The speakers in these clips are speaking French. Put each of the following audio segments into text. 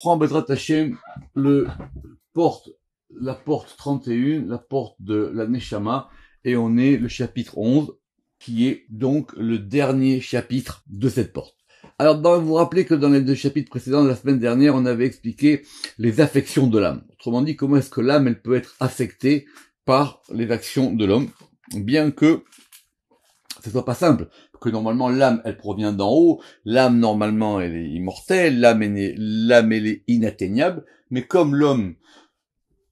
Prends va le porte, la porte 31, la porte de la Neshama, et on est le chapitre 11, qui est donc le dernier chapitre de cette porte. Alors, vous vous rappelez que dans les deux chapitres précédents de la semaine dernière, on avait expliqué les affections de l'âme. Autrement dit, comment est-ce que l'âme, elle peut être affectée par les actions de l'homme, bien que ce soit pas simple que normalement l'âme, elle provient d'en haut, l'âme normalement, elle est immortelle, l'âme, l'âme, elle est inatteignable, mais comme l'homme,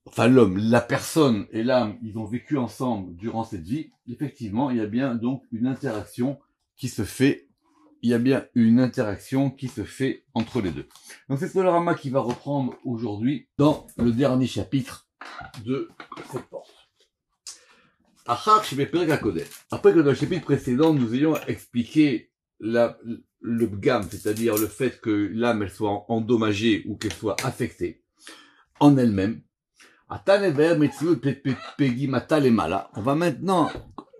enfin l'homme, la personne et l'âme, ils ont vécu ensemble durant cette vie, effectivement, il y a bien donc une interaction qui se fait, il y a bien une interaction qui se fait entre les deux. Donc c'est ce Rama qui va reprendre aujourd'hui dans le dernier chapitre de cette porte. Après que dans le chapitre précédent, nous ayons expliqué la, le gamme, c'est-à-dire le fait que l'âme elle soit endommagée ou qu'elle soit affectée en elle-même. On va maintenant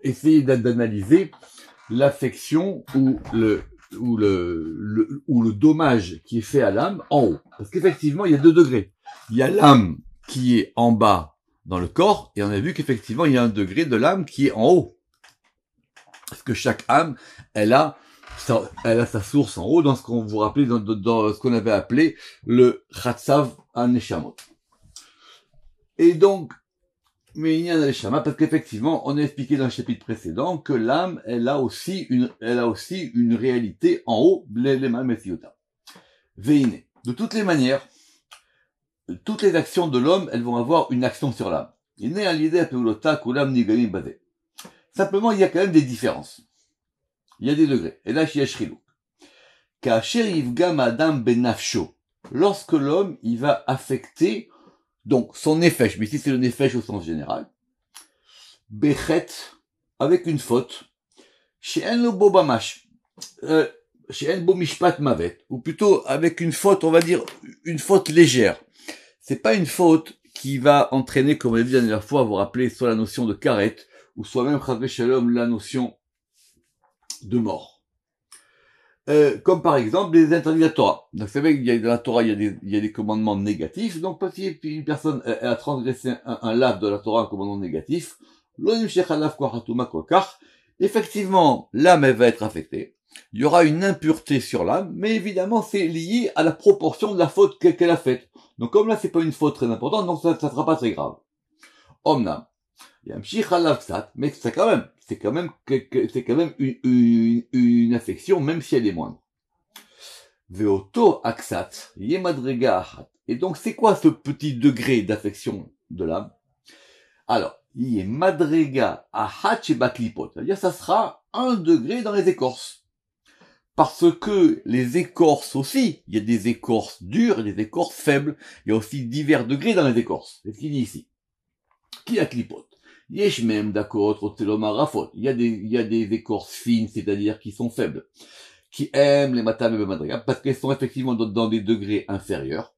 essayer d'analyser l'affection ou le ou le, ou le dommage qui est fait à l'âme en haut, parce qu'effectivement il y a deux degrés. Il y a l'âme qui est en bas dans le corps, et on a vu qu'effectivement, il y a un degré de l'âme qui est en haut. Parce que chaque âme, elle a sa, elle a sa source en haut dans ce qu'on vous rappelait, dans, ce qu'on avait appelé le Khatsav Aneshamot. Et donc, mais il y a un parce qu'effectivement, on a expliqué dans le chapitre précédent que l'âme, elle a aussi une, elle a aussi une réalité en haut, Veine. De toutes les manières, toutes les actions de l'homme, elles vont avoir une action sur l'âme. Il l'idée Simplement, il y a quand même des différences. Il y a des degrés. Et là, ben Lorsque l'homme, il va affecter, donc, son effèche, mais si c'est le nefesh au sens général, bechet, avec une faute, chez lo euh, mishpat mavet, ou plutôt avec une faute, on va dire, une faute légère. C'est pas une faute qui va entraîner, comme on l'a dit la dernière fois, vous rappeler soit la notion de carette, ou soit même, la notion de mort. Euh, comme par exemple les interdits de la Torah. Donc, c'est vrai qu'il dans la Torah, il y a, des, commandements négatifs. Donc, si une personne a transgressé un, lave de la Torah, un commandement négatif, effectivement, l'âme, va être affectée il y aura une impureté sur l'âme, mais évidemment c'est lié à la proportion de la faute qu'elle a faite. Donc comme là c'est pas une faute très importante, donc ça ne sera pas très grave. Omna »« mais c'est quand même, c'est quand même, c'est quand même une, une, affection, même si elle est moindre. Veoto aksat yemadrega Et donc c'est quoi ce petit degré d'affection de l'âme Alors, yemadrega ahat cest à C'est-à-dire ça sera un degré dans les écorces parce que les écorces aussi, il y a des écorces dures et des écorces faibles, il y a aussi divers degrés dans les écorces, c'est ce qu'il dit ici. Qui a clipote il y, a des, il y a des écorces fines, c'est-à-dire qui sont faibles, qui aiment les matames et les parce qu'elles sont effectivement dans, des degrés inférieurs.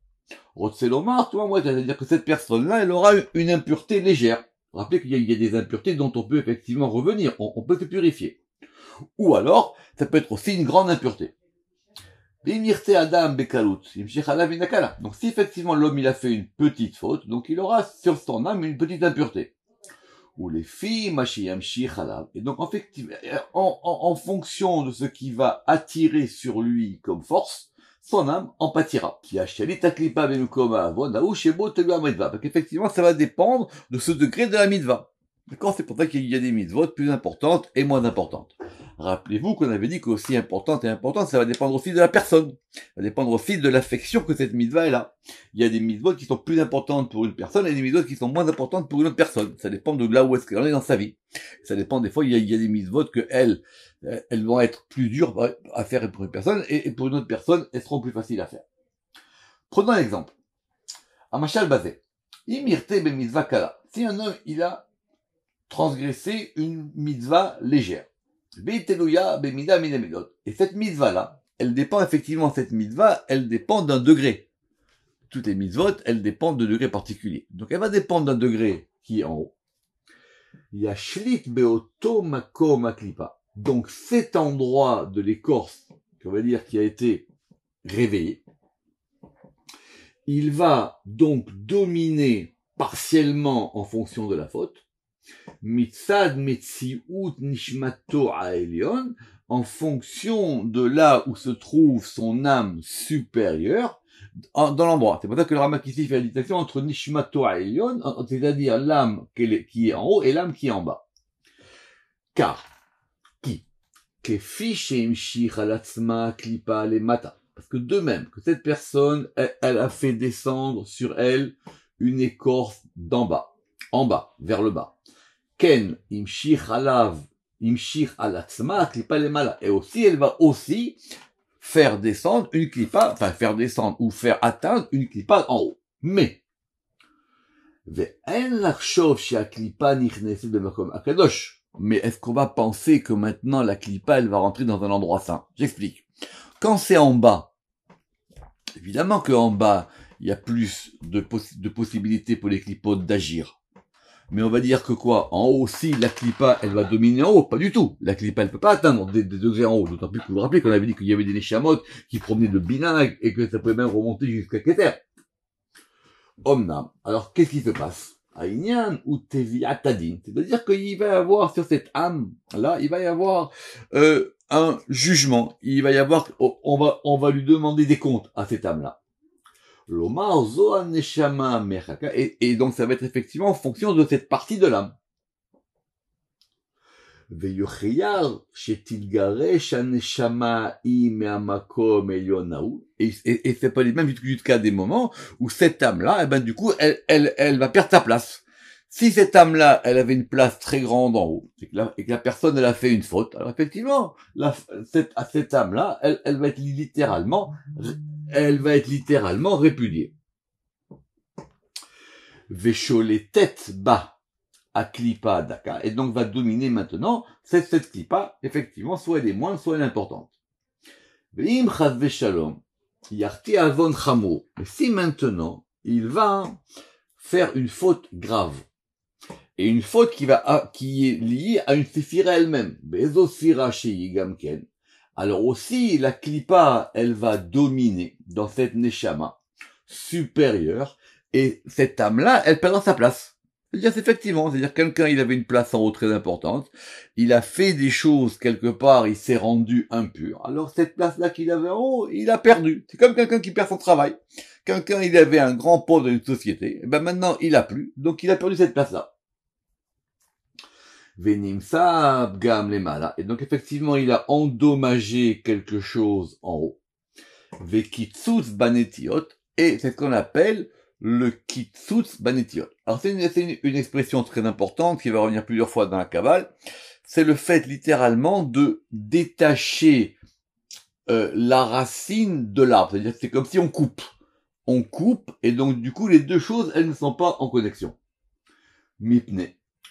Rotselomar, toi, moi, c'est-à-dire que cette personne-là, elle aura une impureté légère. Rappelez qu'il y, a des impuretés dont on peut effectivement revenir, on peut se purifier ou alors, ça peut être aussi une grande impureté. Adam Donc si effectivement l'homme il a fait une petite faute, donc il aura sur son âme une petite impureté. Ou les filles Et donc en, fait, en, en, fonction de ce qui va attirer sur lui comme force, son âme en pâtira. Qui ben Parce qu'effectivement, ça va dépendre de ce degré de la mitva. D'accord C'est pour ça qu'il y a des mitzvot plus importantes et moins importantes. Rappelez-vous qu'on avait dit qu'aussi importante et importante, ça va dépendre aussi de la personne. Ça va dépendre aussi de l'affection que cette mitzvah est là. Il y a des mitzvot qui sont plus importantes pour une personne et des mitzvot qui sont moins importantes pour une autre personne. Ça dépend de là où est-ce qu'elle en est dans sa vie. Ça dépend des fois, il y a, des mitzvot que elles, euh, elles vont être plus dures à faire pour une personne et, pour une autre personne, elles seront plus faciles à faire. Prenons un exemple. Amachal Bazé. Imirte ben mitzvah kala. Si un homme, il a transgressé une mitzvah légère. Et cette mitzvah-là, elle dépend effectivement, cette mitzvah, elle dépend d'un degré. Toutes les mitzvot, elles dépendent de degrés particuliers. Donc elle va dépendre d'un degré qui est en haut. shlit beoto maklipa. Donc cet endroit de l'écorce, qu'on va dire qui a été réveillé, il va donc dominer partiellement en fonction de la faute, Mitzad Metziout Nishmato Aelion, en fonction de là où se trouve son âme supérieure, dans l'endroit. C'est pour ça que le Ramakisi fait la distinction entre Nishmato Aelion, c'est-à-dire l'âme qui est en haut et l'âme qui est en bas. Car, qui parce que de même que cette personne, elle a fait descendre sur elle une écorce d'en bas, en bas, vers le bas Ken Imshir Alav, Imshir Alatzma, Et aussi, elle va aussi faire descendre une clipa, enfin faire descendre ou faire atteindre une clipa en haut. Mais, mais est-ce qu'on va penser que maintenant la clipa, elle va rentrer dans un endroit sain J'explique. Quand c'est en bas, évidemment qu'en bas, il y a plus de, possibilités pour les clipotes d'agir. Mais on va dire que quoi En haut, si la clipa, elle va dominer en haut, pas du tout. La clipa, elle peut pas atteindre des, degrés en haut. D'autant plus que vous vous rappelez qu'on avait dit qu'il y avait des néchamotes qui promenaient de Binag et que ça pouvait même remonter jusqu'à Keter. Omna. Alors, qu'est-ce qui se passe Aïnian ou Teviatadin. C'est-à-dire qu'il va y avoir sur cette âme-là, il va y avoir euh, un jugement. Il va y avoir, on va, on va lui demander des comptes à cette âme-là. Et, et donc ça va être effectivement en fonction de cette partie de l'âme. Et, et, et c'est pas les mêmes jusqu'à des moments où cette âme-là, et eh ben, du coup, elle, elle, elle va perdre sa place. Si cette âme-là, elle avait une place très grande en haut, et que la, personne, elle a fait une faute, alors effectivement, à cette, cette âme-là, elle, elle va être littéralement elle va être littéralement répudiée. Vécholé tête bas à Klipa Daka, et donc va dominer maintenant cette, cette Klipa, effectivement, soit elle est moindre, soit elle est importante. avon Si maintenant, il va faire une faute grave, et une faute qui va, qui est liée à une séphira elle-même, Gamken, alors aussi, la clipa, elle va dominer dans cette neshama supérieure, et cette âme-là, elle perdra sa place. C'est-à-dire, effectivement, c'est-à-dire quelqu'un, il avait une place en haut très importante, il a fait des choses quelque part, il s'est rendu impur. Alors cette place-là qu'il avait en haut, il a perdu. C'est comme quelqu'un qui perd son travail. Quelqu'un, il avait un grand pot dans une société, et eh ben maintenant, il a plus, donc il a perdu cette place-là. Venimsa Gam mala. Et donc effectivement, il a endommagé quelque chose en haut. Vekitsutz Banetiot. Et c'est ce qu'on appelle le Kitsutz Banetiot. Alors c'est une, expression très importante qui va revenir plusieurs fois dans la cabale. C'est le fait littéralement de détacher euh, la racine de l'arbre. cest c'est comme si on coupe. On coupe, et donc du coup les deux choses, elles ne sont pas en connexion. Mipne.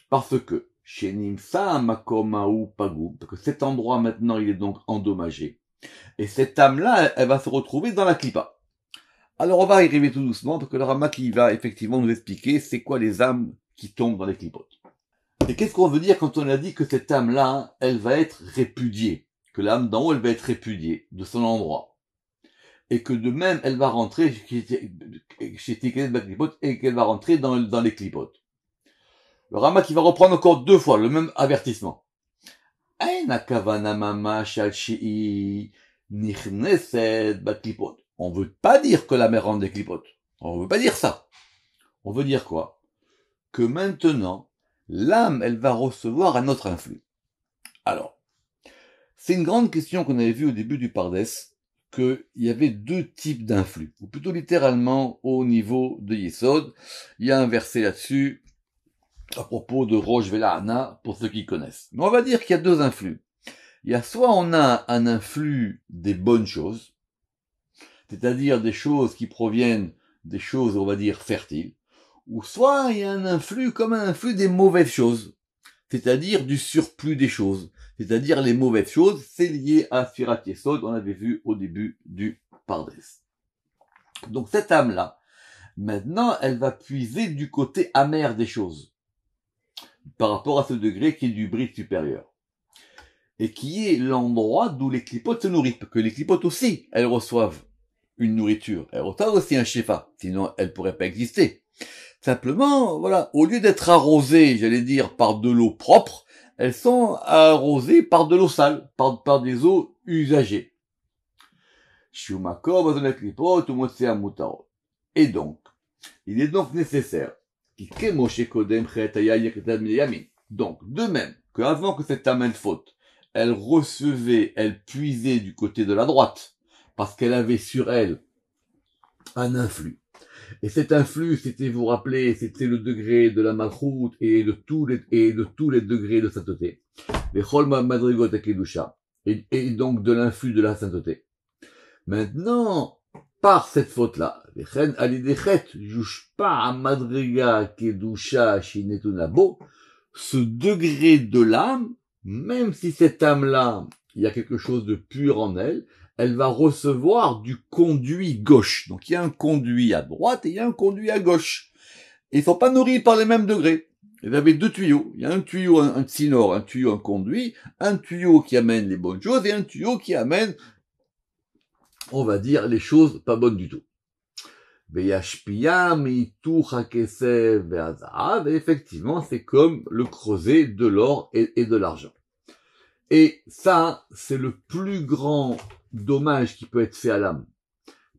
Parce que chez Nimsa ou Pagou, parce que cet endroit maintenant il est donc endommagé. Et cette âme-là, elle, va se retrouver dans la clipa. Alors on va y arriver tout doucement, parce que le Rama qui va effectivement nous expliquer c'est quoi les âmes qui tombent dans les clipotes. Et qu'est-ce qu'on veut dire quand on a dit que cette âme-là, elle va être répudiée, que l'âme d'en haut, elle va être répudiée de son endroit et que de même elle va rentrer chez et qu'elle va rentrer dans, dans les clipotes. Le Rama qui va reprendre encore deux fois le même avertissement. On veut pas dire que la mère rend des clipotes. On veut pas dire ça. On veut dire quoi Que maintenant, l'âme, elle va recevoir un autre influx. Alors, c'est une grande question qu'on avait vue au début du Pardès, qu'il y avait deux types d'influx, ou plutôt littéralement au niveau de Yesod. Il y a un verset là-dessus, à propos de Roche pour ceux qui connaissent. on va dire qu'il y a deux influx. Il y a soit on a un influx des bonnes choses, c'est-à-dire des choses qui proviennent des choses, on va dire, fertiles, ou soit il y a un influx comme un influx des mauvaises choses, c'est-à-dire du surplus des choses, c'est-à-dire les mauvaises choses, c'est lié à Firat on avait vu au début du Pardes. Donc cette âme-là, maintenant, elle va puiser du côté amer des choses par rapport à ce degré qui est du bris supérieur. Et qui est l'endroit d'où les clipotes se nourrissent. que les clipotes aussi, elles reçoivent une nourriture. Elles reçoivent aussi un shefa. Sinon, elles pourraient pas exister. Simplement, voilà, au lieu d'être arrosées, j'allais dire, par de l'eau propre, elles sont arrosées par de l'eau sale, par, par des eaux usagées. Et donc, il est donc nécessaire donc, de même qu'avant que cette amène faute, elle recevait, elle puisait du côté de la droite, parce qu'elle avait sur elle un influx. Et cet influx, c'était, vous, vous rappelez, c'était le degré de la malchoute et de tous les, et de tous les degrés de sainteté. Les et donc de l'influx de la sainteté. Maintenant, par cette faute-là, ce degré de l'âme, même si cette âme-là, il y a quelque chose de pur en elle, elle va recevoir du conduit gauche. Donc il y a un conduit à droite et il y a un conduit à gauche. Ils ne sont pas nourris par les mêmes degrés. Il y avait deux tuyaux. Il y a un tuyau, un, un un tuyau, un conduit, un tuyau qui amène les bonnes choses et un tuyau qui amène, on va dire, les choses pas bonnes du tout. Et effectivement, c'est comme le creuset de l'or et, de l'argent. Et ça, c'est le plus grand dommage qui peut être fait à l'âme.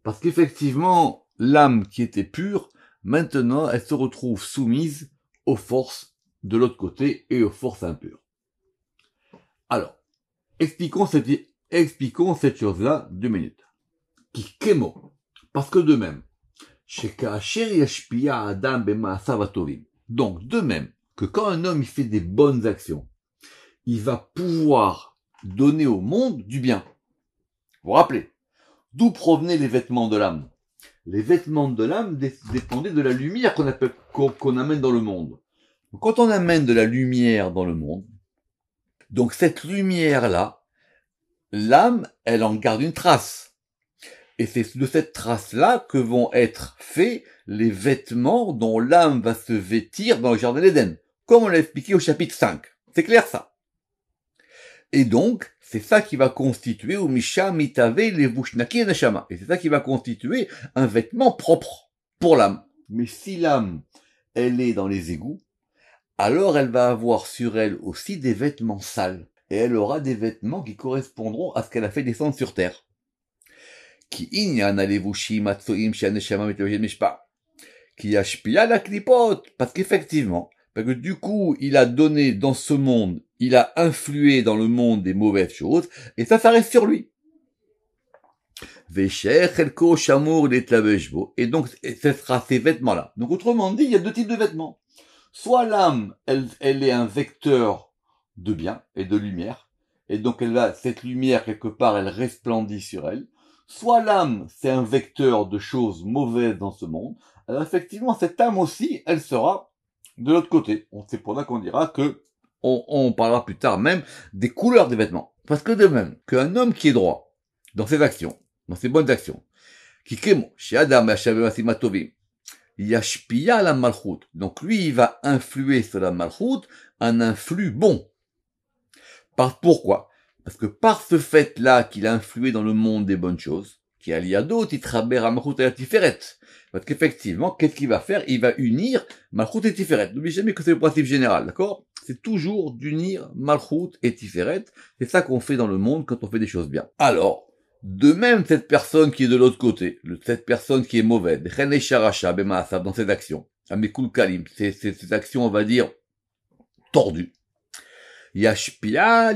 Parce qu'effectivement, l'âme qui était pure, maintenant, elle se retrouve soumise aux forces de l'autre côté et aux forces impures. Alors, expliquons cette, expliquons cette chose-là deux minutes. Qui Parce que de même, donc, de même que quand un homme il fait des bonnes actions, il va pouvoir donner au monde du bien. Vous vous rappelez D'où provenaient les vêtements de l'âme Les vêtements de l'âme dépendaient de la lumière qu'on amène dans le monde. quand on amène de la lumière dans le monde, donc cette lumière-là, l'âme, elle en garde une trace. Et c'est de cette trace-là que vont être faits les vêtements dont l'âme va se vêtir dans le Jardin d'Éden, comme on l'a expliqué au chapitre 5. C'est clair ça Et donc, c'est ça qui va constituer au Misha, Mitave, le et Neshama. Et c'est ça qui va constituer un vêtement propre pour l'âme. Mais si l'âme, elle est dans les égouts, alors elle va avoir sur elle aussi des vêtements sales. Et elle aura des vêtements qui correspondront à ce qu'elle a fait descendre sur terre. Qui la clipote. Parce qu'effectivement, parce que du coup, il a donné dans ce monde, il a influé dans le monde des mauvaises choses, et ça, ça reste sur lui. Et donc, ce sera ces vêtements-là. Donc, autrement dit, il y a deux types de vêtements. Soit l'âme, elle, elle est un vecteur de bien et de lumière. Et donc, elle va, cette lumière, quelque part, elle resplendit sur elle. Soit l'âme, c'est un vecteur de choses mauvaises dans ce monde, alors euh, effectivement, cette âme aussi, elle sera de l'autre côté. C'est pour ça qu'on dira que on, parlera plus tard même des couleurs des vêtements. Parce que de même, qu'un homme qui est droit dans ses actions, dans ses bonnes actions, qui crée chez Adam et Yashpia la Malchoute, Donc lui, il va influer sur la en un influx bon. Par, pourquoi parce que par ce fait-là qu'il a influé dans le monde des bonnes choses, qui a lié à d'autres, il travaille à Malchut et Tiferet. Parce qu'effectivement, qu'est-ce qu'il va faire Il va unir Malchut et Tiferet. N'oubliez jamais que c'est le principe général, d'accord C'est toujours d'unir Malchut et Tiferet. C'est ça qu'on fait dans le monde quand on fait des choses bien. Alors, de même, cette personne qui est de l'autre côté, cette personne qui est mauvaise, dans cette action, Amekul Kalim, c'est cette action, on va dire, tordue, Yashpila,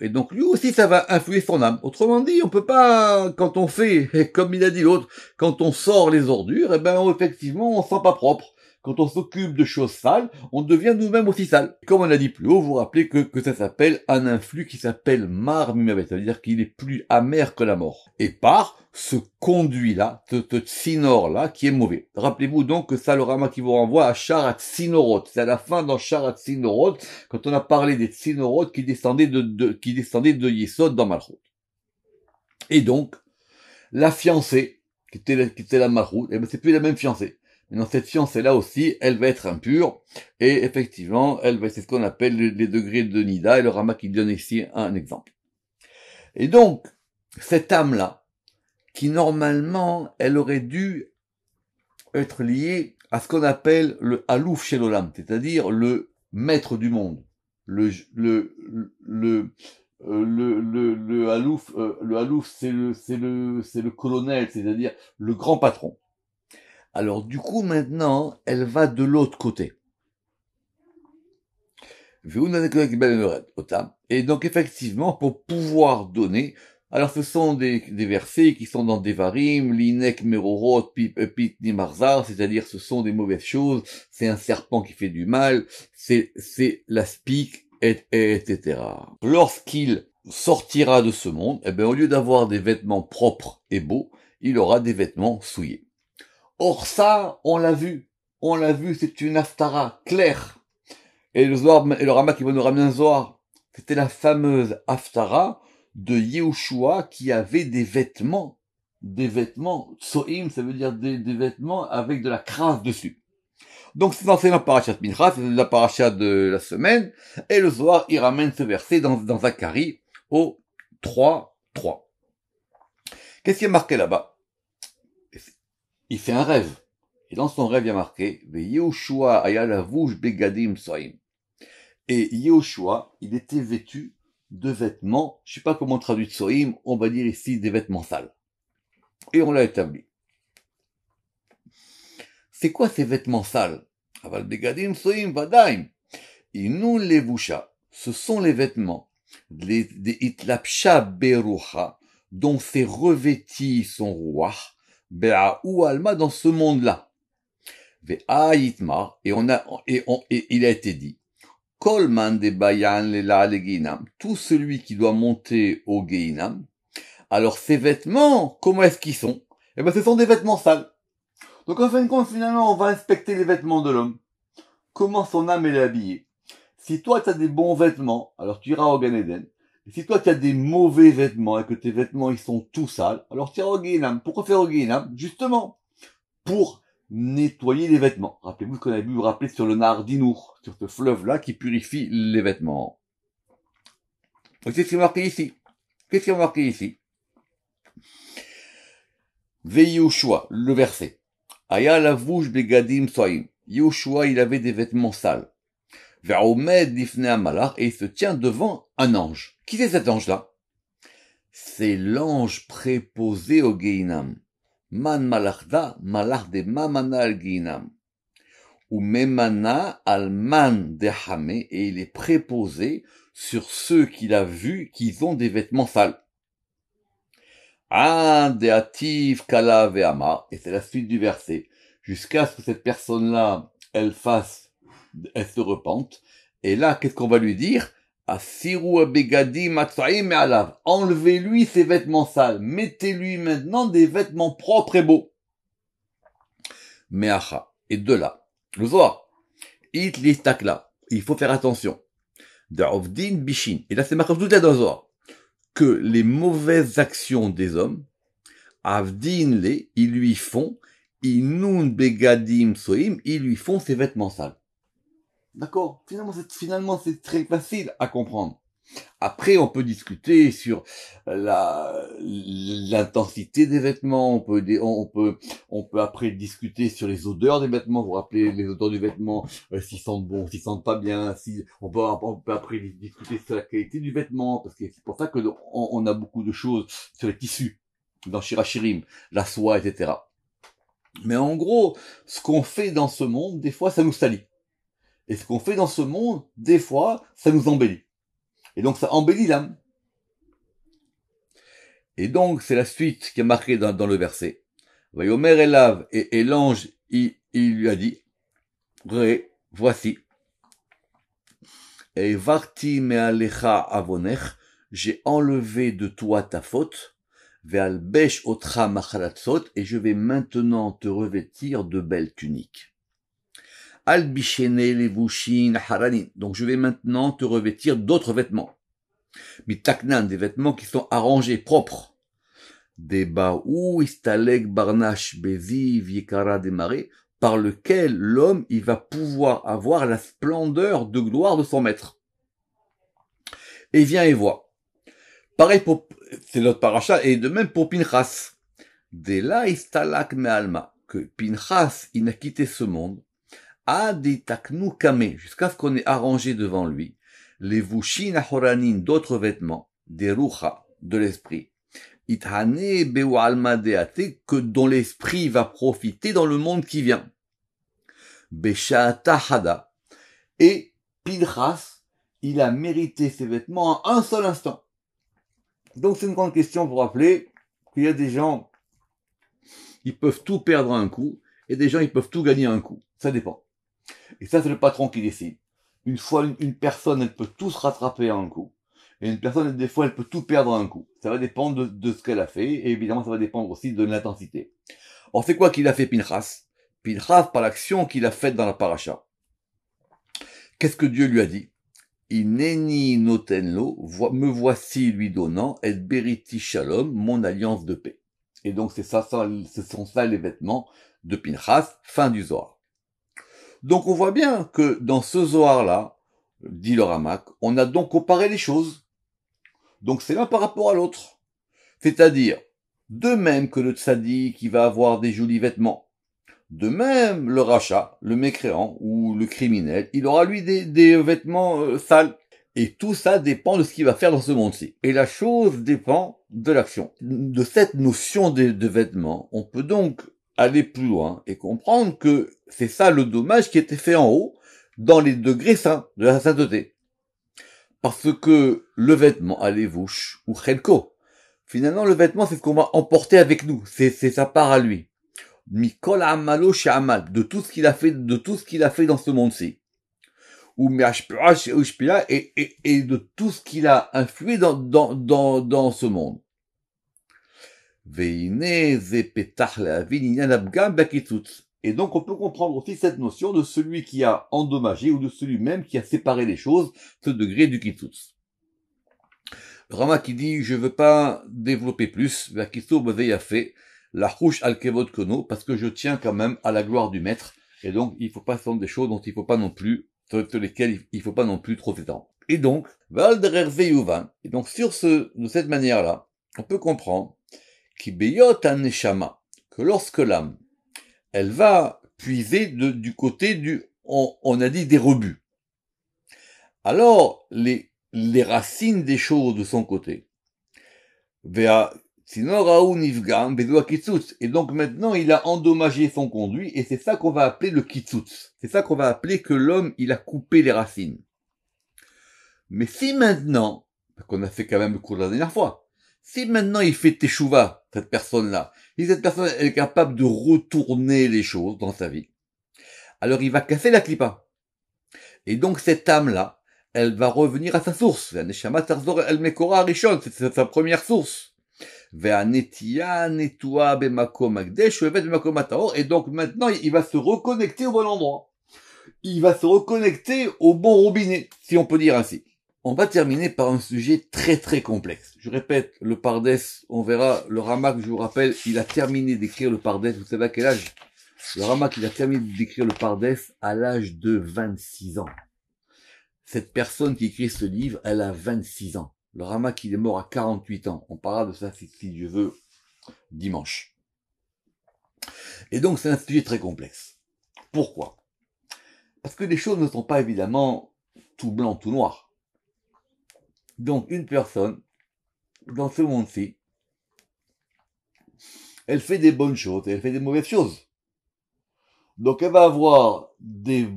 Et donc lui aussi, ça va influer son âme. Autrement dit, on peut pas, quand on fait, comme il a dit l'autre, quand on sort les ordures, eh ben effectivement, on sent pas propre quand on s'occupe de choses sales, on devient nous-mêmes aussi sales. Comme on l'a dit plus haut, vous, vous rappelez que, que ça s'appelle un influx qui s'appelle mar ça veut dire qu'il est plus amer que la mort. Et par ce conduit-là, ce, ce tsinor-là, qui est mauvais. Rappelez-vous donc que ça, rama qui vous renvoie à charat Sinorot. C'est à la fin dans charat Sinorot, quand on a parlé des tsinorot qui descendaient de, qui descendaient de Yesod dans Malchut. Et donc, la fiancée, qui était la, qui était la Malchut, eh ben, c'est plus la même fiancée dans cette science là aussi, elle va être impure, et effectivement, elle va, c'est ce qu'on appelle les degrés de Nida, et le Rama qui donne ici un exemple. Et donc, cette âme-là, qui normalement, elle aurait dû être liée à ce qu'on appelle le Halouf chez c'est-à-dire le maître du monde, le, le, le, euh, le, le halouf, le euh, c'est le, c'est le, c'est le colonel, c'est-à-dire le grand patron. Alors du coup, maintenant, elle va de l'autre côté. Et donc effectivement, pour pouvoir donner, alors ce sont des, versets qui sont dans Devarim, Linek Merorot, euh, ni Nimarzar, c'est-à-dire ce sont des mauvaises choses, c'est un serpent qui fait du mal, c'est, c'est la spique, etc. Lorsqu'il sortira de ce monde, eh bien, au lieu d'avoir des vêtements propres et beaux, il aura des vêtements souillés. Or ça, on l'a vu. On l'a vu, c'est une aftara claire. Et le, Zohar, et le Rama qui va nous ramener un Zohar, c'était la fameuse aftara de Yehoshua qui avait des vêtements, des vêtements, tsoim, ça veut dire des, vêtements avec de la crasse dessus. Donc c'est dans parachat c'est la de la semaine, et le Zohar il ramène ce verset dans, dans Zacharie au 3, 3. Qu'est-ce qui est marqué là-bas il fait un rêve. Et dans son rêve, il y a marqué, begadim soim. Et Yehoshua, il était vêtu de vêtements, je sais pas comment traduire traduit soim, on va dire ici des vêtements sales. Et on l'a établi. C'est quoi ces vêtements sales? Aval ah bah, begadim soim vadaim. les levusha. Ce sont les vêtements des itlapsha berucha dont s'est revêti son roi, ou Alma dans ce monde-là. Et on a, et on, et il a été dit. de Bayan Lela Tout celui qui doit monter au Geinam. Alors, ses vêtements, comment est-ce qu'ils sont? Eh ben, ce sont des vêtements sales. Donc, en fin de compte, finalement, on va inspecter les vêtements de l'homme. Comment son âme est habillée? Si toi, tu as des bons vêtements, alors tu iras au Gan si toi, tu as des mauvais vêtements et que tes vêtements, ils sont tous sales, alors tiens, Guinam. Pourquoi faire au Guinam Justement, pour nettoyer les vêtements. Rappelez-vous ce qu'on a vu vous rappeler sur le Nardinour, sur ce fleuve-là qui purifie les vêtements. quest ce qui est marqué ici. Qu'est-ce qui est marqué ici Yoshua, le verset. Aya la begadim soim. Yoshua, il avait des vêtements sales et il se tient devant un ange. Qui c'est cet ange-là C'est l'ange préposé au Geinam. Man malachda, malach de mamana al Geinam. Ou memana al man dehame, et il est préposé sur ceux qu'il a vus qui ont des vêtements sales. Ah, et c'est la suite du verset. Jusqu'à ce que cette personne-là, elle fasse elle se repente. Et là, qu'est-ce qu'on va lui dire ah, Enlevez-lui ses vêtements sales, mettez-lui maintenant des vêtements propres et beaux. Meacha. Et de là, it il faut faire attention. bishin. Et là, c'est marqué tout Que les mauvaises actions des hommes, avdin les, ils lui font, inun begadim soim, ils lui font ses vêtements sales. D'accord Finalement, c'est, finalement, c'est très facile à comprendre. Après, on peut discuter sur la, l'intensité des vêtements. On peut, on peut, on peut après discuter sur les odeurs des vêtements. Vous, vous rappelez les odeurs du vêtement, euh, s'ils sentent bon, s'ils sentent pas bien. Si on peut, on peut après discuter sur la qualité du vêtement, parce que c'est pour ça que on, a beaucoup de choses sur les tissus dans Shirachirim, la soie, etc. Mais en gros, ce qu'on fait dans ce monde, des fois, ça nous salit. Et ce qu'on fait dans ce monde, des fois, ça nous embellit. Et donc ça embellit l'âme. Et donc c'est la suite qui est marquée dans, le verset. Vayomer Elav et, et l'ange il, lui a dit, Ré, voici. Et varti mealecha avonech, j'ai enlevé de toi ta faute, otra machalatzot, et je vais maintenant te revêtir de belles tuniques. Donc je vais maintenant te revêtir d'autres vêtements. Taknan, des vêtements qui sont arrangés, propres. Des baou istaleg barnash beziv yekara par lequel l'homme, il va pouvoir avoir la splendeur de gloire de son maître. Et viens et vois. Pareil pour, c'est l'autre paracha, et de même pour Pinchas. De là, istalak me'alma, que Pinchas, il n'a quitté ce monde Aditaknu Kame, jusqu'à ce qu'on ait arrangé devant lui, les Vushin d'autres vêtements, des Rucha, de l'esprit. Ithane Beu que dont l'esprit va profiter dans le monde qui vient. Beshatahada. Et Pidras, il a mérité ses vêtements en un seul instant. Donc c'est une grande question pour rappeler qu'il y a des gens, ils peuvent tout perdre un coup, et des gens, ils peuvent tout gagner un coup. Ça dépend. Et ça, c'est le patron qui décide. Une fois, une, personne, elle peut tout se rattraper à un coup. Et une personne, des fois, elle peut tout perdre à un coup. Ça va dépendre de, ce qu'elle a fait. Et évidemment, ça va dépendre aussi de l'intensité. Or, c'est quoi qu'il a fait Pinchas Pinchas, par l'action qu'il a faite dans la paracha. Qu'est-ce que Dieu lui a dit Ineni notenlo, me voici lui donnant, et beriti shalom, mon alliance de paix. Et donc, c'est ça, ça, ce sont ça les vêtements de Pinchas, fin du Zohar. Donc on voit bien que dans ce Zohar-là, dit le Ramak, on a donc comparé les choses. Donc c'est l'un par rapport à l'autre. C'est-à-dire, de même que le tsadi qui va avoir des jolis vêtements, de même le rachat, le mécréant ou le criminel, il aura lui des, vêtements euh, sales. Et tout ça dépend de ce qu'il va faire dans ce monde-ci. Et la chose dépend de l'action. De cette notion de vêtements, on peut donc aller plus loin et comprendre que c'est ça le dommage qui était fait en haut dans les degrés saints de la sainteté. Parce que le vêtement, allez-vous, ou chelko, finalement le vêtement c'est ce qu'on va emporter avec nous, c'est, sa part à lui. Mikol amalo Shamal, de tout ce qu'il a fait, de tout ce qu'il a fait dans ce monde-ci. Ou et, et, et de tout ce qu'il a influé dans, dans, dans, dans ce monde. Et donc on peut comprendre aussi cette notion de celui qui a endommagé ou de celui même qui a séparé les choses, ce degré du kitsutz. Rama qui dit je veux pas développer plus, la rouche al parce que je tiens quand même à la gloire du maître, et donc il ne faut pas faire des choses dont il faut pas non plus, sur lesquelles il faut pas non plus trop s'étendre. Et donc, et donc sur ce, de cette manière-là, on peut comprendre qui que lorsque l'âme, elle va puiser du côté du, on, a dit des rebuts. Alors, les, les racines des choses de son côté. Et donc maintenant, il a endommagé son conduit, et c'est ça qu'on va appeler le kitsutz. C'est ça qu'on va appeler que l'homme, il a coupé les racines. Mais si maintenant, qu'on a fait quand même le cours de la dernière fois, si maintenant il fait teshuva, cette personne-là, si cette personne est capable de retourner les choses dans sa vie, alors il va casser la clipa. Et donc cette âme-là, elle va revenir à sa source. C'est sa première source. Et donc maintenant, il va se reconnecter au bon endroit. Il va se reconnecter au bon robinet, si on peut dire ainsi. On va terminer par un sujet très très complexe. Je répète, le Pardès, on verra, le Ramak, je vous rappelle, il a terminé d'écrire le Pardès. vous savez à quel âge Le Ramak, il a terminé d'écrire le Pardès à l'âge de 26 ans. Cette personne qui écrit ce livre, elle a 26 ans. Le Ramak, il est mort à 48 ans. On parlera de ça, si, si Dieu veut, dimanche. Et donc, c'est un sujet très complexe. Pourquoi Parce que les choses ne sont pas évidemment tout blanc, tout noir donc une personne, dans ce monde-ci, elle fait des bonnes choses et elle fait des mauvaises choses. Donc elle va avoir des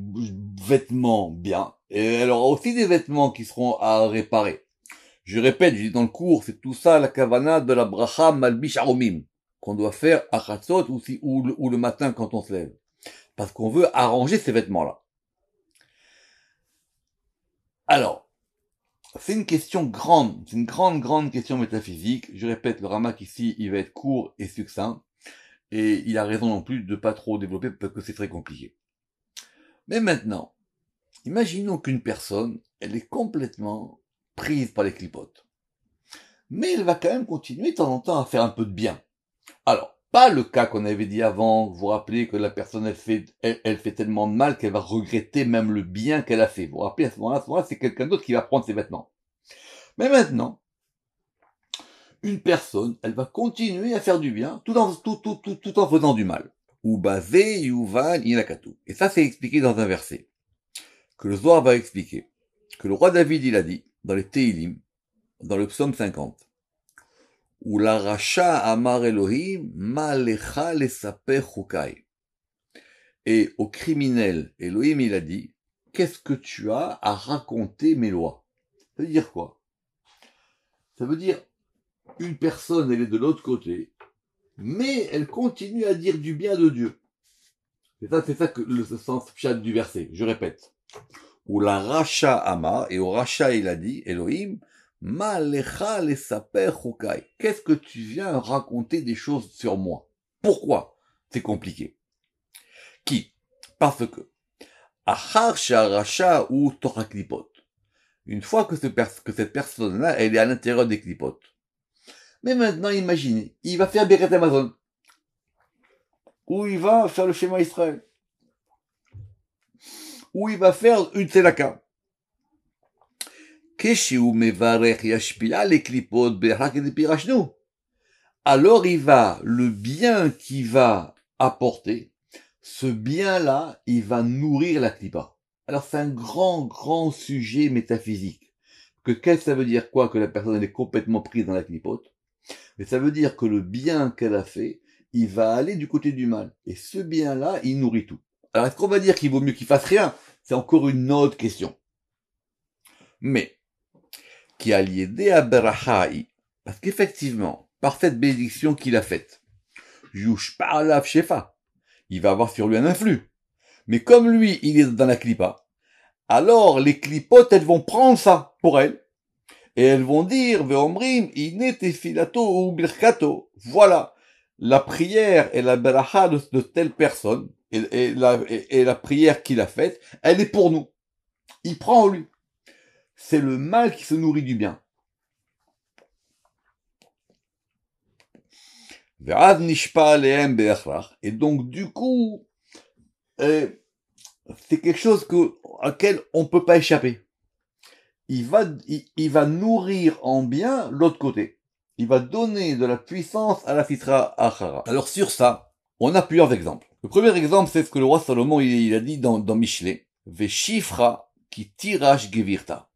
vêtements bien et elle aura aussi des vêtements qui seront à réparer. Je répète, je dis dans le cours, c'est tout ça la kavana de la bracha malbish qu'on doit faire à Khatsot ou, si, ou, le matin quand on se lève. Parce qu'on veut arranger ces vêtements-là. Alors, c'est une question grande, c'est une grande, grande question métaphysique. Je répète, le ramak ici, il va être court et succinct. Et il a raison non plus de pas trop développer parce que c'est très compliqué. Mais maintenant, imaginons qu'une personne, elle est complètement prise par les clipotes. Mais elle va quand même continuer de temps en temps à faire un peu de bien. Alors, pas le cas qu'on avait dit avant. Vous rappelez que la personne, elle fait, elle, fait tellement de mal qu'elle va regretter même le bien qu'elle a fait. Vous vous rappelez, à ce moment-là, c'est quelqu'un d'autre qui va prendre ses vêtements. Mais maintenant, une personne, elle va continuer à faire du bien tout en, tout, tout, tout, en faisant du mal. Ou basé, yuval, tout. Et ça, c'est expliqué dans un verset que le Zohar va expliquer. Que le roi David, il a dit, dans les Teilim, dans le psaume 50, ou la racha amar Elohim, malecha chukai. Et au criminel, Elohim, il a dit, qu'est-ce que tu as à raconter mes lois? Ça veut dire quoi? Ça veut dire, une personne, elle est de l'autre côté, mais elle continue à dire du bien de Dieu. C'est ça, c'est ça que le sens du verset. Je répète. Ou la racha amar et au racha il a dit, Elohim, Qu'est-ce que tu viens raconter des choses sur moi Pourquoi C'est compliqué. Qui Parce que ou clipote Une fois que, cette personne-là, elle est à l'intérieur des clipotes. Mais maintenant, imagine, il va faire Beret Amazon. Ou il va faire le schéma Israël. Ou il va faire une Sénaka. Alors il va, le bien qui va apporter, ce bien-là, il va nourrir la clipa. Alors c'est un grand, grand sujet métaphysique. Que qu'est-ce que ça veut dire quoi que la personne elle est complètement prise dans la clipote Mais ça veut dire que le bien qu'elle a fait, il va aller du côté du mal. Et ce bien-là, il nourrit tout. Alors est-ce qu'on va dire qu'il vaut mieux qu'il fasse rien C'est encore une autre question. Mais qui a lié à parce qu'effectivement, par cette bénédiction qu'il a faite, Shefa, il va avoir sur lui un influx. Mais comme lui, il est dans la clipa, alors les clipotes, elles vont prendre ça pour elles, et elles vont dire, Veomrim, filato ou voilà, la prière et la beraha de, telle personne, et, la, et la prière qu'il a faite, elle est pour nous. Il prend en lui c'est le mal qui se nourrit du bien. Et donc, du coup, euh, c'est quelque chose à on ne peut pas échapper. Il va, il, va nourrir en bien l'autre côté. Il va donner de la puissance à la fitra achara. Alors sur ça, on a plusieurs exemples. Le premier exemple, c'est ce que le roi Salomon il, a dit dans, dans Michelet.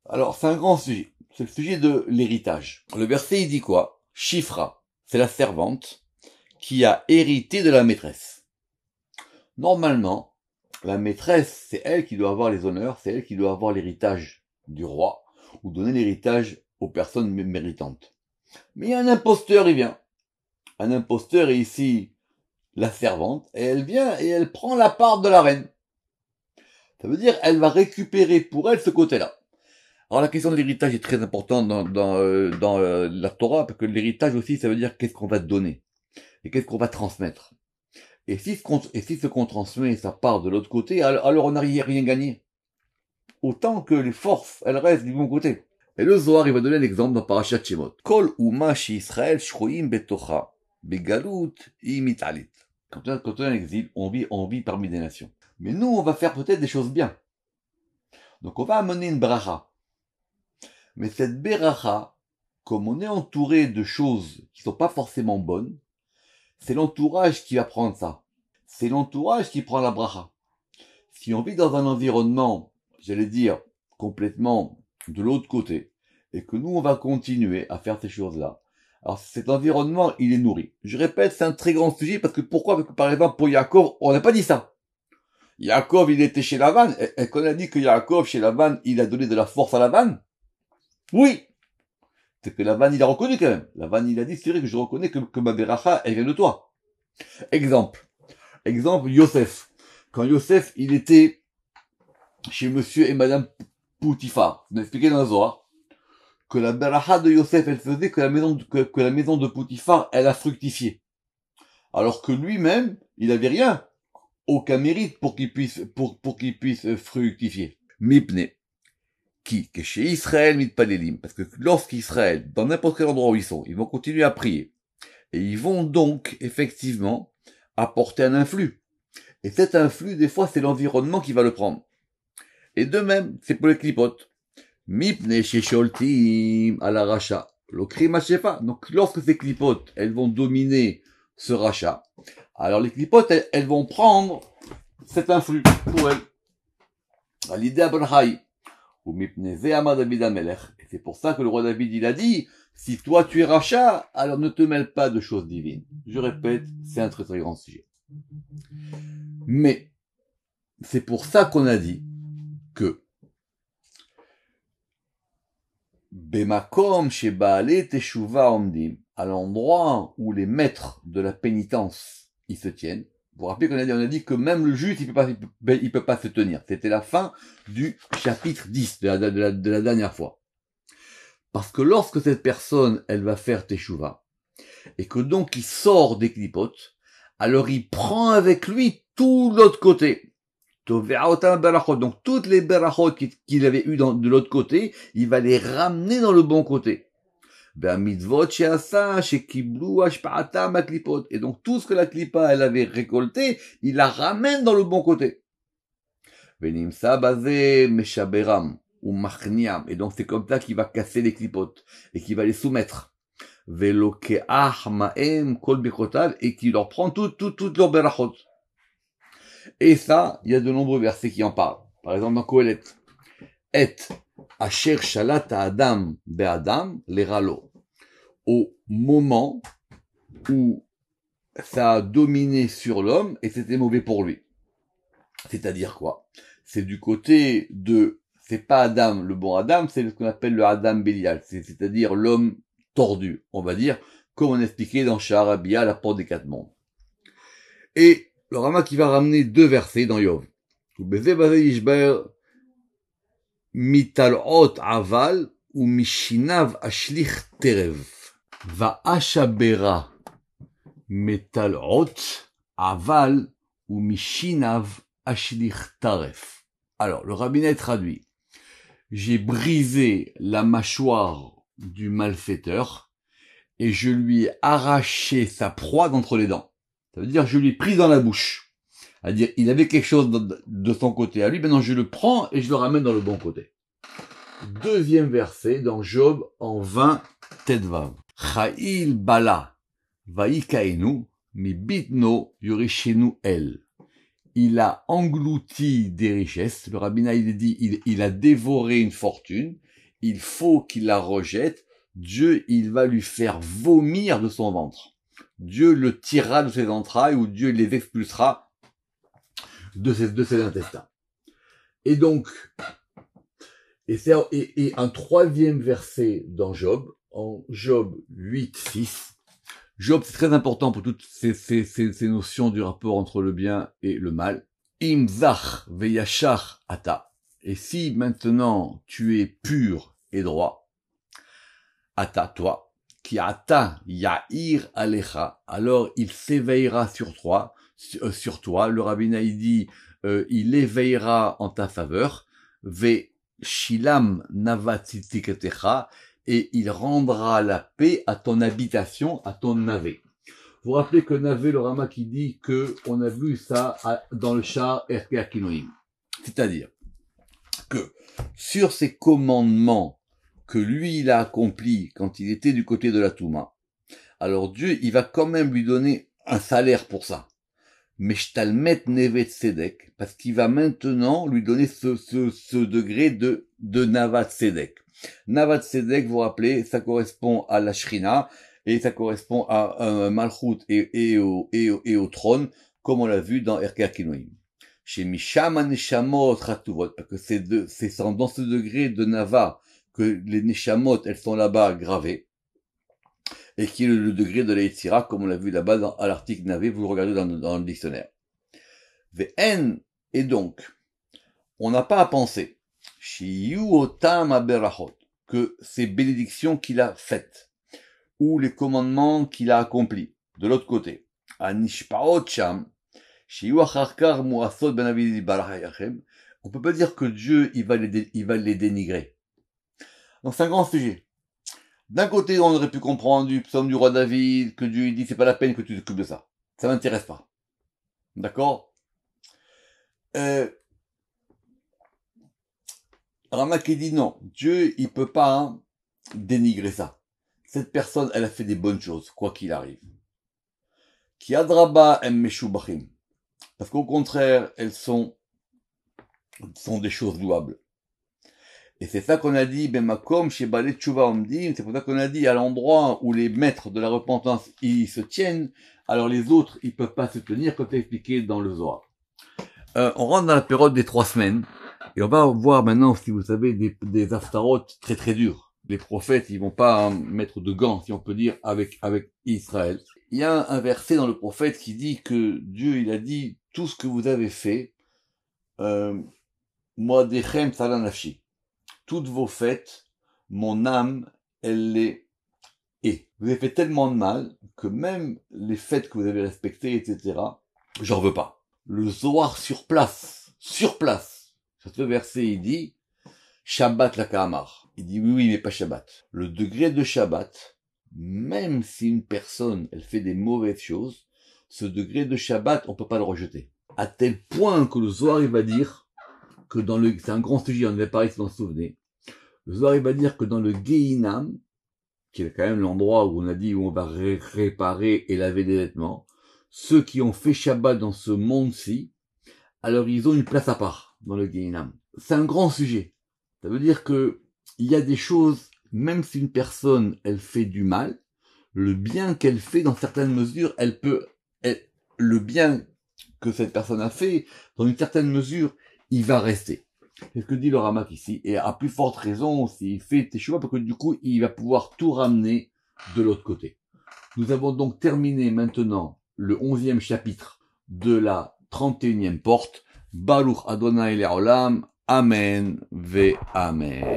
Alors, c'est un grand sujet. C'est le sujet de l'héritage. Le verset, il dit quoi Chifra, c'est la servante qui a hérité de la maîtresse. Normalement, la maîtresse, c'est elle qui doit avoir les honneurs, c'est elle qui doit avoir l'héritage du roi, ou donner l'héritage aux personnes méritantes. Mais il y a un imposteur, il vient. Un imposteur est ici la servante, et elle vient et elle prend la part de la reine. Ça veut dire, elle va récupérer pour elle ce côté-là. Alors la question de l'héritage est très importante dans, dans, euh, dans euh, la Torah, parce que l'héritage aussi, ça veut dire qu'est-ce qu'on va donner et qu'est-ce qu'on va transmettre. Et si ce qu'on si qu'on transmet, ça part de l'autre côté, alors, on n'a rien gagné. Autant que les forces, elles restent du bon côté. Et le Zohar, il va donner l'exemple dans Parashat Shemot. Kol umashi Israël shroim betocha, begalut imitalit. Quand on, est en exil, on vit, on vit parmi des nations. Mais nous, on va faire peut-être des choses bien. Donc on va amener une bracha. Mais cette beracha, comme on est entouré de choses qui sont pas forcément bonnes, c'est l'entourage qui va prendre ça. C'est l'entourage qui prend la bracha. Si on vit dans un environnement, j'allais dire, complètement de l'autre côté, et que nous, on va continuer à faire ces choses-là, alors cet environnement, il est nourri. Je répète, c'est un très grand sujet, parce que pourquoi par exemple, pour Yaakov, on n'a pas dit ça. Yaakov, il était chez Lavan, et, et qu'on a dit que Yaakov, chez vanne, il a donné de la force à vanne, oui C'est que la vanne, il a reconnu quand même. La vanne, il a dit, c'est vrai que je reconnais que, ma beracha, elle vient de toi. Exemple. Exemple, Yosef. Quand Yosef, il était chez monsieur et madame Poutifar, vous expliqué dans la Zohar, que la beracha de Yosef, elle faisait que la maison de, que, la maison de Poutifar, elle a fructifié. Alors que lui-même, il n'avait rien, aucun mérite pour qu'il puisse, pour, pour qu'il puisse fructifier. Mipne qui que chez Israël mitpanelim, parce que lorsqu'Israël, dans n'importe quel endroit où ils sont, ils vont continuer à prier. Et ils vont donc effectivement apporter un influx. Et cet influx, des fois, c'est l'environnement qui va le prendre. Et de même, c'est pour les clipotes. Mipne sholtim à la rachat. Donc, lorsque ces clipotes, elles vont dominer ce rachat, alors les clipotes, elles, vont prendre cet influx pour elles. L'idée à et c'est pour ça que le roi David, il a dit, si toi tu es rachat, alors ne te mêle pas de choses divines. Je répète, c'est un très très grand sujet. Mais, c'est pour ça qu'on a dit que Bemakom Omdim, à l'endroit où les maîtres de la pénitence y se tiennent, vous vous rappelez qu'on a dit, a dit que même le juste, il peut pas, ben, il peut, pas se tenir. C'était la fin du chapitre 10 de la, dernière fois. Parce que lorsque cette personne, elle va faire teshuva, et que donc il sort des clipotes, alors il prend avec lui tout l'autre côté. Donc toutes les berachot qu'il avait eues de l'autre côté, il va les ramener dans le bon côté. Et donc tout ce que la clipa elle avait récolté, il la ramène dans le bon côté. Et donc c'est comme ça qu'il va casser les clipotes et qu'il va les soumettre. Et qui leur prend toutes tout, tout leurs berachot. Et ça, il y a de nombreux versets qui en parlent. Par exemple dans Kohelet. Et asher shalat adam be'adam au moment où ça a dominé sur l'homme et c'était mauvais pour lui. C'est-à-dire quoi C'est du côté de, c'est pas Adam le bon Adam, c'est ce qu'on appelle le Adam Bélial, c'est-à-dire l'homme tordu, on va dire, comme on expliquait dans Charabia, la porte des quatre mondes. Et le Rama qui va ramener deux versets dans Yov. aval ou aval ou Alors, le rabbinet traduit. J'ai brisé la mâchoire du malfaiteur et je lui ai arraché sa proie d'entre les dents. Ça veut dire, je lui ai pris dans la bouche. À dire, il avait quelque chose de son côté à lui, maintenant je le prends et je le ramène dans le bon côté. Deuxième verset dans Job en 20 tête bala, mi bitno el. Il a englouti des richesses. Le rabbin il dit, il, a dévoré une fortune. Il faut qu'il la rejette. Dieu, il va lui faire vomir de son ventre. Dieu le tirera de ses entrailles ou Dieu les expulsera de ses, intestins. Et donc, et, et, et, un troisième verset dans Job, en Job 8, 6. Job, c'est très important pour toutes ces, notions du rapport entre le bien et le mal. Imzach veyachar ata. Et si maintenant tu es pur et droit, ata toi, qui ata yahir alecha, alors il s'éveillera sur toi, euh, sur toi. Le rabbin il dit, euh, il éveillera en ta faveur. Ve shilam navatitikatecha, et il rendra la paix à ton habitation, à ton navet. Vous, rappelez que navet, le Rama qui dit que on a vu ça dans le char Kinoim. C'est-à-dire que sur ces commandements que lui il a accomplis quand il était du côté de la Touma, alors Dieu, il va quand même lui donner un salaire pour ça. Mais Shtalmet Nevet Sedek, parce qu'il va maintenant lui donner ce, ce, ce degré de, de Navat Sedek. Navat Sedek, vous rappelez, ça correspond à la Shrina et ça correspond à un euh, Malchut et, au, trône, comme on l'a vu dans Erker Kinoim. Chez Misham Neshamot Ratuvot, parce que c'est dans ce degré de Nava que les Neshamot, elles sont là-bas gravées, et qui est le, degré de la comme on l'a vu là-bas à l'article Navé, vous le regardez dans, le dictionnaire. et donc, on n'a pas à penser que ces bénédictions qu'il a faites, ou les commandements qu'il a accomplis. De l'autre côté, ben on peut pas dire que Dieu, il va les, il va les dénigrer. Donc c'est un grand sujet. D'un côté, on aurait pu comprendre du psaume du roi David, que Dieu dit, c'est pas la peine que tu t'occupes de ça. Ça m'intéresse pas. D'accord? Euh, Rama qui dit non, Dieu, il peut pas hein, dénigrer ça. Cette personne, elle a fait des bonnes choses, quoi qu'il arrive. Qui adraba em Parce qu'au contraire, elles sont, sont des choses louables. Et c'est ça qu'on a dit, ben makom chez on dit c'est pour ça qu'on a dit à l'endroit où les maîtres de la repentance ils se tiennent, alors les autres ils peuvent pas se tenir comme c'est expliqué dans le Zohar. Euh, on rentre dans la période des trois semaines. Et on va voir maintenant, si vous savez, des, des très très durs. Les prophètes, ils vont pas mettre de gants, si on peut dire, avec, avec Israël. Il y a un verset dans le prophète qui dit que Dieu, il a dit, tout ce que vous avez fait, euh, moi, dechem salanachi. Toutes vos fêtes, mon âme, elle est et vous avez fait tellement de mal que même les fêtes que vous avez respectées, etc., j'en veux pas. Le zoar sur place, sur place, ce verset, il dit Shabbat la Kamar. Il dit oui, oui, mais pas Shabbat. Le degré de Shabbat, même si une personne, elle fait des mauvaises choses, ce degré de Shabbat, on ne peut pas le rejeter. À tel point que le Zohar, il va dire que dans le, c'est un grand sujet, on avait pas si vous en souvenir Le Zohar, il va dire que dans le Geinam, qui est quand même l'endroit où on a dit où on va réparer et laver des vêtements, ceux qui ont fait Shabbat dans ce monde-ci, alors ils ont une place à part dans C'est un grand sujet. Ça veut dire que il y a des choses, même si une personne, elle fait du mal, le bien qu'elle fait, dans certaines mesures, elle peut, le bien que cette personne a fait, dans une certaine mesure, il va rester. C'est ce que dit le Ramak ici. Et à plus forte raison, s'il fait choix parce que du coup, il va pouvoir tout ramener de l'autre côté. Nous avons donc terminé maintenant le onzième chapitre de la 31e porte. ברוך אדוני לעולם, אמן ואמן.